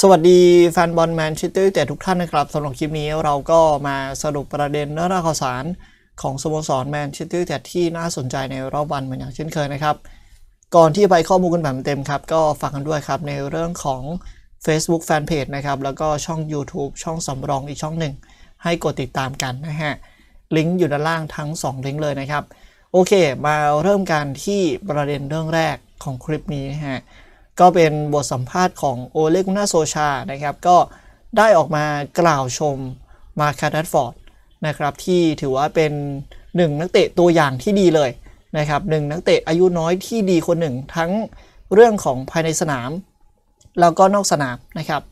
สวัสดีแฟนบอลแมนเชสเตอร์แต่ทุกท่านนะครับสำหรับคลิปนี้เราก็มาสรุปประเด็นเนื้อหาข่าวสารของสโมสรแมนเชสเตอร์แต่ที่น่าสนใจในรอบวันเหมือนอย่างเช่นเคยนะครับ ก่อนที่ไปข้อมูลกันแบบเต็มครับก็ฝากกันด้วยครับในเรื่องของ Facebook Fanpage นะครับแล้วก็ช่อง YouTube ช่องสำรองอีกช่องหนึ่ง ให้กดติดตามกันนะฮะลิงก์อยู่ด้านล่างทั้ง2ลิงก์เลยนะครับโอเค มาเริ่มกันที่ประเด็นเรื่องแรกของคลิปนี้นะฮะก็เป็นบทสัมภาษณ์ของโอเลกุน่าโซชา นะครับ ก็ได้ออกมากล่าวชมมาคาดัตฟอร์ดนะครับที่ถือว่าเป็นหนึ่งนักเตะตัวอย่างที่ดีเลยนะครับหนึ่งนักเตะอายุน้อยที่ดีคนหนึ่ง ทั้งเรื่องของภายในสนามแล้วก็นอกสนามนะครับ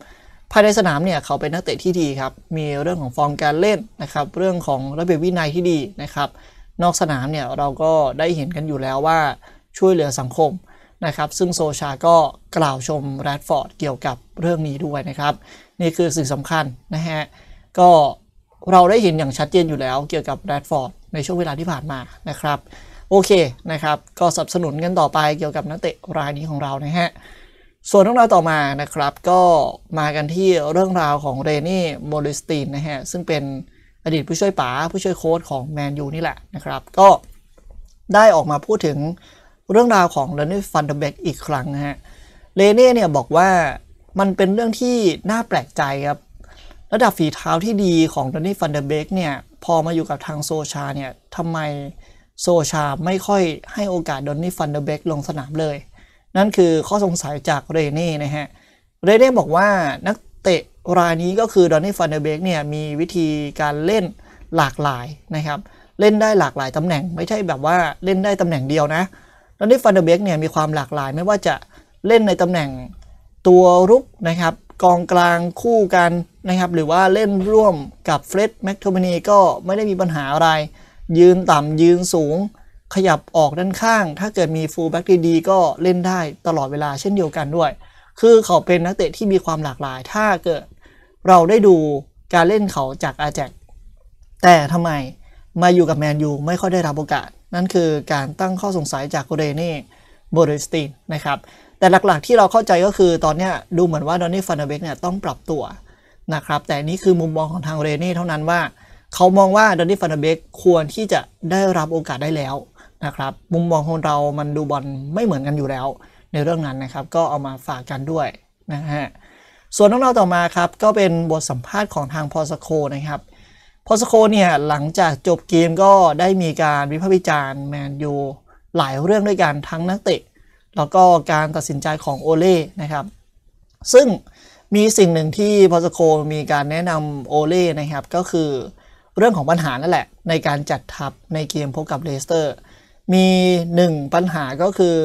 ภายในสนามเนี่ยเขาเป็นนักเตะที่ดีครับ มีเรื่องของฟอร์มการเล่นนะครับเรื่องของระเบียบวินัยที่ดีนะครับ นอกสนามเนี่ยเราก็ได้เห็นกันอยู่แล้วว่าช่วยเหลือสังคมนะครับซึ่งโซชา ก็กล่าวชมแรดฟอร์ด เกี่ยวกับเรื่องนี้ด้วยนะครับนี่คือสิ่งสำคัญนะฮะก็เราได้เห็นอย่างชัดเจนอยู่แล้วเกี่ยวกับแรดฟอร์ด ในช่วงเวลาที่ผ่านมานะครับโอเคนะครับก็สนับสนุนกันต่อไปเกี่ยวกับนักเตะรายนี้ของเรานะฮะส่วนเรื่องราวต่อมานะครับ ก็มากันที่เรื่องราวของเรนี่โมลิสตินนะฮะซึ่งเป็นอดีตผู้ช่วยป๋าผู้ช่วยโค้ชของแมนยูนี่แหละนะครับก็ได้ออกมาพูดถึงเรื่องราวของเลเน่ฟันเดเบกอีกครั้งฮะเลเน่เนี่ยบอกว่ามันเป็นเรื่องที่น่าแปลกใจครับระดับฝีเท้าที่ดีของเลเน่ฟันเดเบกเนี่ยพอมาอยู่กับทางโซชาเนี่ยทำไมโซชาไม่ค่อยให้โอกาสดอนนี่ฟันเดอร์เบกลงสนามเลยนั่นคือข้อสงสัยจากเรเน่นะฮะเรเน่บอกว่านักเตะรายนี้ก็คือดอนนี่ฟันเดอร์เบกเนี่ยมีวิธีการเล่นหลากหลายนะครับเล่นได้หลากหลายตำแหน่ง ไม่ใช่แบบว่าเล่นได้ตำแหน่งเดียวนะแล้วนี่ฟันเดอร์เบกเนี่ยมีความหลากหลายไม่ว่าจะเล่นในตำแหน่งตัวรุกนะครับ กองกลางคู่กันนะครับหรือว่าเล่นร่วมกับเฟร็ดแม็กโทมินีก็ไม่ได้มีปัญหาอะไร ยืนต่ำยืนสูงขยับออกด้านข้างถ้าเกิดมีฟูลแบ็กดีๆก็เล่นได้ตลอดเวลาเช่นเดียวกันด้วย คือเขาเป็นนักเตะที่มีความหลากหลายถ้าเกิดเราได้ดูการเล่นเขาจากอาแจกแต่ทำไมมาอยู่กับแมนยูไม่ค่อยได้รับโอกาสนั่นคือการตั้งข้อสงสัยจากเรเน่โบเดสตินนะครับ แต่หลักๆที่เราเข้าใจก็คือตอนนี้ดูเหมือนว่าดอนนี่ฟานเบกเนี่ยต้องปรับตัวนะครับ แต่นี่คือมุมมองของทางเรเน่เท่านั้นว่า เขามองว่าดอนนี่ฟานเบกควรที่จะได้รับโอกาสได้แล้วนะครับ มุมมองของเรามันดูบอลไม่เหมือนกันอยู่แล้ว ในเรื่องนั้นนะครับ ก็เอามาฝากกันด้วยนะฮะ ส่วนน้องเราต่อมาครับก็เป็นบทสัมภาษณ์ของทางพอสโคนะครับพอสโคเนี่ยหลังจากจบเกมก็ได้มีการวิพากษ์วิจารณ์แมนยูหลายเรื่องด้วยกันทั้งนักเตะแล้วก็การตัดสินใจของโอเล่นะครับซึ่งมีสิ่งหนึ่งที่พอสโคมีการแนะนำโอเล่นะครับก็คือเรื่องของปัญหานั่นแหละในการจัดทัพในเกมพบกับเลสเตอร์มีหนึ่งปัญหาก็คือ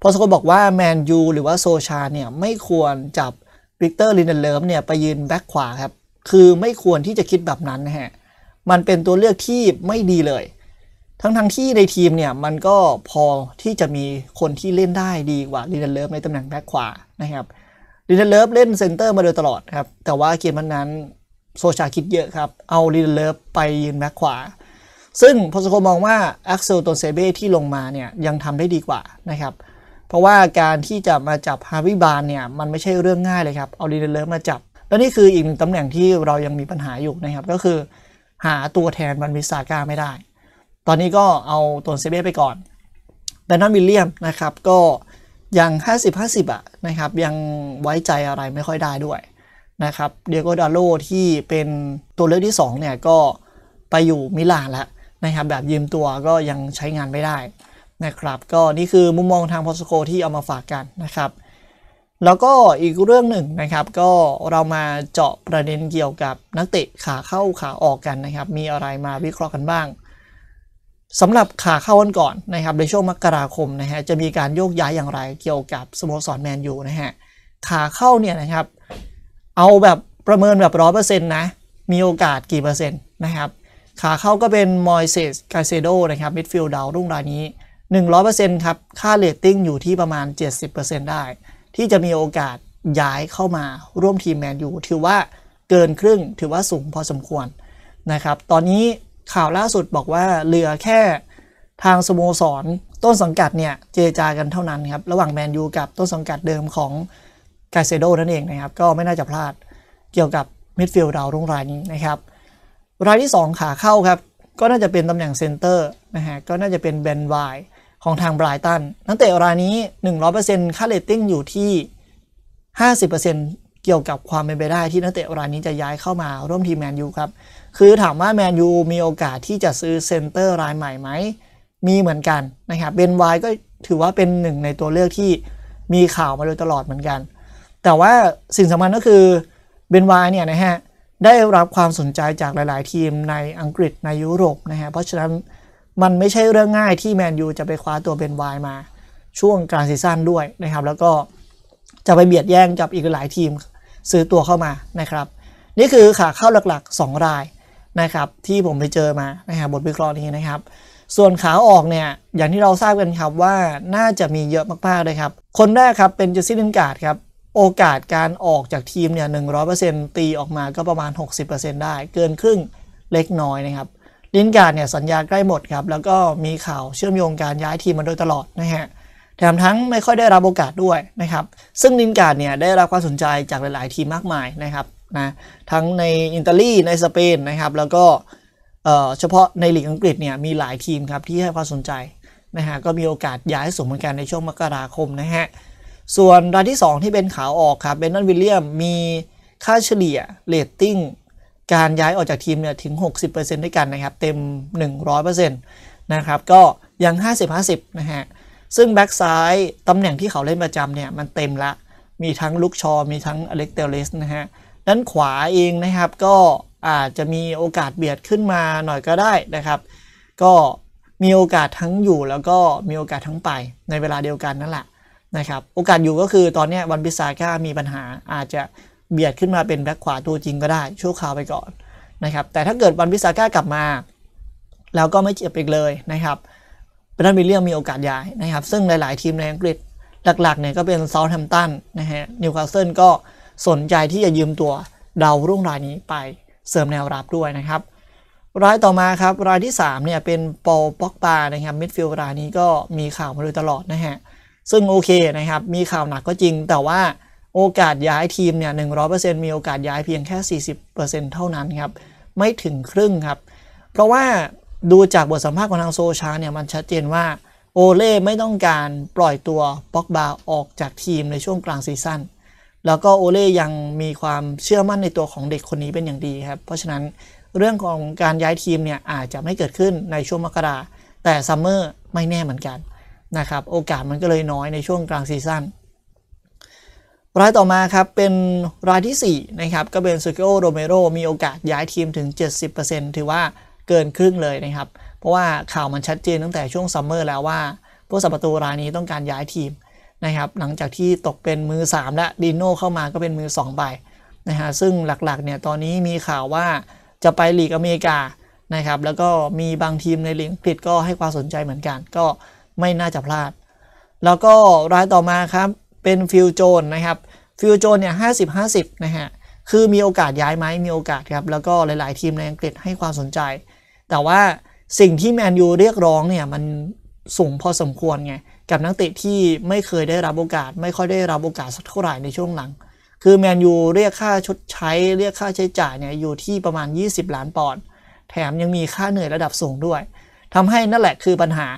พอสโคบอกว่าแมนยูหรือว่าโซชาเนี่ยไม่ควรจับวิกเตอร์ลินเดเลิฟเนี่ยไปยืนแบ็คขวาครับคือไม่ควรที่จะคิดแบบนั้นนะฮะ มันเป็นตัวเลือกที่ไม่ดีเลย ทั้งทั้งที่ในทีมเนี่ย มันก็พอที่จะมีคนที่เล่นได้ดีกว่าลีนเดเลฟในตำแหน่งแบ็คขวานะครับลีนเดเลฟเล่นเซนเตอร์มาโดยตลอดครับ แต่ว่าเกมนั้นโซชาคิดเยอะครับ เอาลีนเดเลฟไปยืนแบ็คขวา ซึ่งพอสโคมองว่าแอ็กเซลโนเซเบ้ที่ลงมาเนี่ยยังทำได้ดีกว่านะครับ เพราะว่าการที่จะมาจับฮาวิบาลเนี่ยมันไม่ใช่เรื่องง่ายเลยครับ เอาลีเดเลิฟมาจับแล้วนี่คืออีกหนึ่งตำแหน่งที่เรายังมีปัญหาอยู่นะครับ ก็คือ หาตัวแทนบันวิสาก้าไม่ได้ ตอนนี้ก็เอาตัวเซเบยไปก่อนแบนนอนวิลเลียมนะครับก็ยัง 50-50 อ่ะนะครับ ยังไว้ใจอะไรไม่ค่อยได้ด้วยนะครับเดียโกดาโลที่เป็นตัวเลือกที่2เนี่ยก็ไปอยู่มิลานแล้วนะครับ แบบยืมตัวก็ยังใช้งานไม่ได้นะครับ ก็นี่คือมุมมองทางพอสโคที่เอามาฝากกันนะครับแล้วก็อีกเรื่องหนึ่งนะครับก็เรามาเจาะประเด็นเกี่ยวกับนักเตะขาเข้าขาออกกันนะครับมีอะไรมาวิเคราะห์กันบ้างสำหรับขาเข้าวันก่อนนะครับในช่วงมกราคมนะฮะจะมีการโยกย้ายอย่างไรเกี่ยวกับสโมสรแมนยูนะฮะขาเข้าเนี่ยนะครับเอาแบบประเมินแบบร้อเปอร์เซ็นต์นะ มีโอกาสกี่เปอร์เซ็นต์นะครับขาเข้าก็เป็นมอยเซสกาเซโดนะครับมิดฟิลด์ดาวรุ่งรายนี้ 100%ครับค่าเลตติ้งอยู่ที่ประมาณ 70%ได้ที่จะมีโอกาสย้ายเข้ามาร่วมทีมแมนยูถือว่าเกินครึ่งถือว่าสูงพอสมควรนะครับ ตอนนี้ข่าวล่าสุดบอกว่าเหลือแค่ทางสโมสรต้นสังกัดเนี่ยเจจากันเท่านั้นครับระหว่างแมนยูกับต้นสังกัดเดิมของกาเซโดนั่นเองนะครับก็ไม่น่าจะพลาดเกี่ยวกับมิดฟิลด์ดาวรุ่งรายนี้นะครับ รายที่ 2ขาเข้าครับ ก็น่าจะเป็นตำแหน่งเซนเตอร์นะฮะก็น่าจะเป็นเบนไวของทางไบรตันนักเตะรายนี้ 100%ค่าเลตติ้งอยู่ที่ 50%เกี่ยวกับความเป็นไปได้ที่นักเตะรายนี้จะย้ายเข้ามาร่วมทีมแมนยูครับคือถามว่าแมนยูมีโอกาสที่จะซื้อเซนเตอร์รายใหม่ไหมมีเหมือนกันนะครับเบนไวก็ถือว่าเป็นหนึ่งในตัวเลือกที่มีข่าวมาโดยตลอดเหมือนกัน แต่ว่าสิ่งสำคัญก็คือเบนไวเนี่ยนะฮะได้รับความสนใจจากหลาย ๆ ทีมในอังกฤษในยุโรปนะฮะเพราะฉะนั้นมันไม่ใช่เรื่องง่ายที่แมนยูจะไปคว้าตัวเบนไวมา ช่วงกลางซีซั่นด้วยนะครับ แล้วก็จะไปเบียดแย่งกับอีกหลายทีม ซื้อตัวเข้ามานะครับ นี่คือขาเข้าหลักๆ 2 รายนะครับ ที่ผมไปเจอมานะครับบทวิเคราะห์นี้นะครับ ส่วนขาออกเนี่ยอย่างที่เราทราบกันครับว่าน่าจะมีเยอะมากๆเลยครับ คนแรกครับเป็นเจสซี่ลินการ์ดครับ โอกาสการออกจากทีมเนี่ยหนึ่งตีออกมาก็ประมาณ 60%ได้เกินครึ่งเล็กน้อยนะครับลินการ์ดเนี่ยสัญญาใกล้หมดครับแล้วก็มีข่าวเชื่อมโยงการย้ายทีมมาโดยตลอดนะฮะแถมทั้งไม่ค่อยได้รับโอกาสด้วยนะครับซึ่งลินการ์ดเนี่ยได้รับความสนใจจากหลายๆทีมมากมายนะครับนะทั้งในอิตาลีในสเปนนะครับแล้วก็เฉพาะในลีกอังกฤษเนี่ยมีหลายทีมครับที่ให้ความสนใจนะฮะก็มีโอกาสย้ายสูงเหมือนกันในช่วงมกราคมนะฮะส่วนรายที่ 2 ที่เป็นข่าวออกครับเบนนันวิลเลียมมีค่าเฉลี่ยเลตติ้งการย้ายออกจากทีมเนี่ยถึง 60%ด้วยกันนะครับ เต็ม 100%นะครับ ก็ยัง 50-50นะฮะ ซึ่งแบ็กซ้ายตำแหน่งที่เขาเล่นประจำเนี่ย มันเต็มละมีทั้งลุกชอมีทั้งอเล็กเตลเลสนะฮะด้านขวาเองนะครับก็อาจจะมีโอกาสเบียดขึ้นมาหน่อยก็ได้นะครับ ก็มีโอกาสทั้งอยู่แล้วก็มีโอกาสทั้งไปในเวลาเดียวกันนั่นแหละนะครับโอกาสอยู่ก็คือตอนนี้วันพิซาก้ามีปัญหาอาจจะเบียดขึ้นมาเป็นแบ็คขวาตัวจริงก็ได้ชั่วคราวไปก่อนนะครับ แต่ถ้าเกิดวันพิซาก้ากลับมาแล้วก็ไม่เจ็บอีกเลยนะครับเบรนด์วิลเลียมมีโอกาสย้ายนะครับ ซึ่งหลายๆ ทีมในอังกฤษหลัก ๆ เนี่ยก็เป็นซาท์แฮมป์ตันนะฮะนิวคาสเซิลก็สนใจที่จะยืมตัวดาวรุ่งรายนี้ไปเสริมแนวรับด้วยนะครับ รายต่อมาครับ รายที่ 3เนี่ยเป็นปอลป็อกปานะครับมิดฟิลด์รายนี้ก็มีข่าวมาโดยตลอดนะฮะซึ่งโอเคนะครับมีข่าวหนักก็จริง แต่ว่าโอกาสย้ายทีมเนี่ยหนึ่งมีโอกาสย้ายเพียงแค่ 40%เท่านั้นครับ ไม่ถึงครึ่งครับ เพราะว่าดูจากบทสัมภาษณ์ของทางโซชาเนี่ยมันชัดเจนว่าโอเล่ไม่ต้องการปล่อยตัวป็อกบาออกจากทีมในช่วงกลางซีซั่น แล้วก็โอเล่ยังมีความเชื่อมั่นในตัวของเด็กคนนี้เป็นอย่างดีครับ เพราะฉะนั้นเรื่องของการย้ายทีมเนี่ยอาจจะไม่เกิดขึ้นในช่วงมกราแต่ซัมเมอร์ไม่แน่เหมือนกันนะครับโอกาสมันก็เลยน้อยในช่วงกลางซีซั่นรายต่อมาครับ เป็นรายที่ 4 นะครับ ก็เป็นซูเกโอโรเมโรมีโอกาสย้ายทีมถึง 70%ถือว่าเกินครึ่งเลยนะครับ เพราะว่าข่าวมันชัดเจนตั้งแต่ช่วงซัมเมอร์แล้วว่า ผู้สัปประตูรายนี้ต้องการย้ายทีมนะครับ หลังจากที่ตกเป็นมือ 3 และดิโน่เข้ามาก็เป็นมือ 2 ไป นะฮะซึ่งหลักๆ เนี่ยตอนนี้มีข่าวว่าจะไปลีกอเมริกานะครับ แล้วก็มีบางทีมในลีกผิงก็ให้ความสนใจเหมือนกันก็ไม่น่าจะพลาด แล้วก็รายต่อมาครับเป็นฟิลโจนนะครับฟิวโจนเนี่ยห้าสิบห้าสิบนะฮะ คือมีโอกาสย้ายไหมมีโอกาสครับ แล้วก็หลาย ๆทีมในอังกฤษให้ความสนใจ แต่ว่าสิ่งที่แมนยูเรียกร้องเนี่ย มันสูงพอสมควรไง กับนักเตะที่ไม่เคยได้รับโอกาสไม่ค่อยได้รับโอกาสสักเท่าไหร่ในช่วงหลัง คือแมนยูเรียกค่าชดใช้ เรียกค่าใช้จ่ายเนี่ย อยู่ที่ประมาณ 20ล้านปอนด์แถมยังมีค่าเหนื่อยระดับสูงด้วย ทำให้นั่นแหละคือปัญหา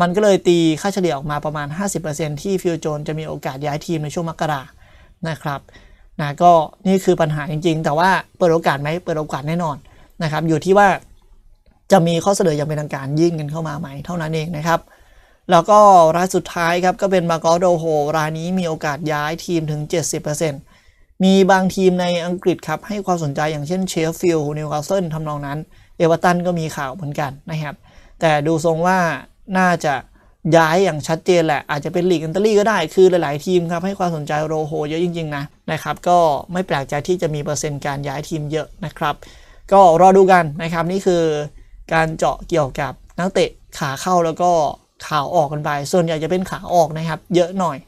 มันก็เลยตีค่าเฉลี่ยออกมาประมาณ 50%ที่ฟิวโจนจะมีโอกาสย้ายทีมในช่วงมกราคมนะครับนะก็นี่คือปัญหาจริง ๆ แต่ว่าเปิดโอกาสไหมเปิดโอกาสแน่นอนนะครับอยู่ที่ว่าจะมีข้อเสนออย่างเป็นทางการยื่นกันเข้ามาไหมเท่านั้นเองนะครับ แล้วก็รายสุดท้ายครับ ก็เป็นมาโกโดโฮรายนี้มีโอกาสย้ายทีมถึง 70%มีบางทีมในอังกฤษครับ ให้ความสนใจ อย่างเช่นเชฟฟิลด์นิวคาสเซิลทำนองนั้นเอเวอร์ตันก็มีข่าวเหมือนกันนะครับแต่ดูทรงว่าน่าจะย้ายอย่างชัดเจนแหละอาจจะเป็นลีกอันตอรีก็ได้คือหลายๆทีมครับให้ความสนใจโรโฮเยอะจริงๆ นะนะครับ ก็ไม่แปลกใจที่จะมีเปอร์เซ็นต์การย้ายทีมเยอะนะครับ ก็รอดูกันนะครับนี่คือการเจาะเกี่ยวกับนักเตะขาเข้าแล้วก็ขาออกกันไป ส่วนใหญ่จะเป็นขาออกนะครับ เยอะหน่อย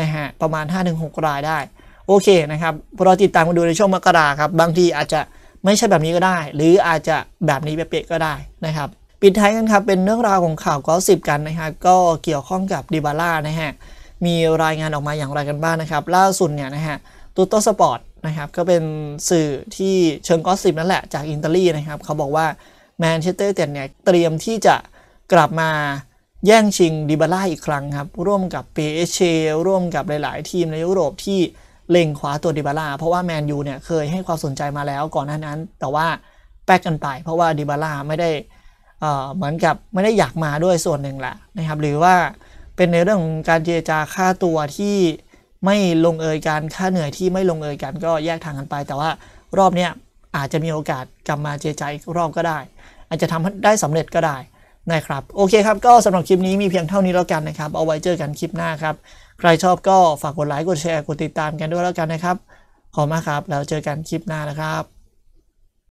นะฮะประมาณ 5-6รายได้ โอเคนะครับเราติดตามมาดูในช่วงมกราครับบางทีอาจจะไม่ใช่แบบนี้ก็ได้ หรืออาจจะแบบนี้เป๊ะๆก็ได้นะครับปิดท้ายกันครับ เป็นเรื่องราวของข่าวกอสิบกันนะครับ ก็เกี่ยวข้องกับดิบาร่านะฮะ มีรายงานออกมาอย่างไรกันบ้างนะครับ ล่าสุดเนี่ยนะฮะตูโตสปอร์ตนะครับ ก็เป็นสื่อที่เชิงกอสิบนั่นแหละจากอิตาลีนะครับ เขาบอกว่าแมนเชสเตอร์เตยนเนี่ย เตรียมที่จะกลับมาแย่งชิงดิบาร่าอีกครั้งครับ ร่วมกับ p s อร่วมกับหลาย ๆ ทีมในยุโรปที่เล็งขวาตัวดิบาร่าเพราะว่าแมนยูเนี่ยเคยให้ความสนใจมาแล้วก่อนหน้านั้นแต่ว่าแป๊กกันไปเพราะว่าดิบาร่าไม่ได้เหมือนกับไม่ได้อยากมาด้วยส่วนหนึ่งแหละนะครับ หรือว่า เป็นในเรื่องของการเจรจาค่าตัวที่ไม่ลงเอยกันค่าเหนื่อยที่ไม่ลงเอยกันก็แยกทางกันไป แต่ว่ารอบนี้อาจจะมีโอกาสกลับมาเจรจาอีกรอบก็ได้ อาจจะทำได้สำเร็จก็ได้นะครับ โอเคครับ ก็สำหรับคลิปนี้มีเพียงเท่านี้แล้วกันนะครับเอาไว้เจอกันคลิปหน้าครับ ใครชอบก็ฝากกดไลค์กดแชร์กดติดตามกันด้วยแล้วกันนะครับ ขอบมากครับแล้วเจอกันคลิปหน้านะครับ